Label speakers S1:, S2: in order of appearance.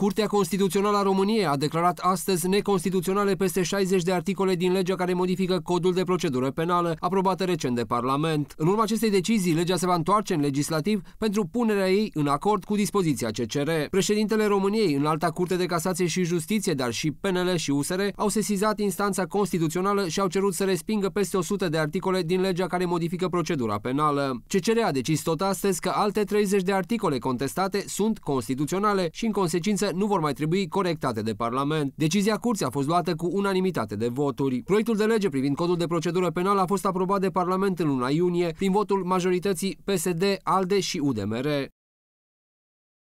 S1: Curtea Constituțională a României a declarat astăzi neconstituționale peste 60 de articole din legea care modifică codul de procedură penală, aprobată recent de Parlament. În urma acestei decizii, legea se va întoarce în legislativ pentru punerea ei în acord cu dispoziția CCR. Președintele României, în alta Curte de Casație și Justiție, dar și PNL și USR, au sesizat instanța constituțională și au cerut să respingă peste 100 de articole din legea care modifică procedura penală. CCR a decis tot astăzi că alte 30 de articole contestate sunt constituționale și, în consecință, nu vor mai trebui corectate de Parlament. Decizia curții a fost luată cu unanimitate de voturi. Proiectul de lege privind codul de procedură penală a fost aprobat de Parlament în luna iunie prin votul majorității PSD, ALDE și UDMR.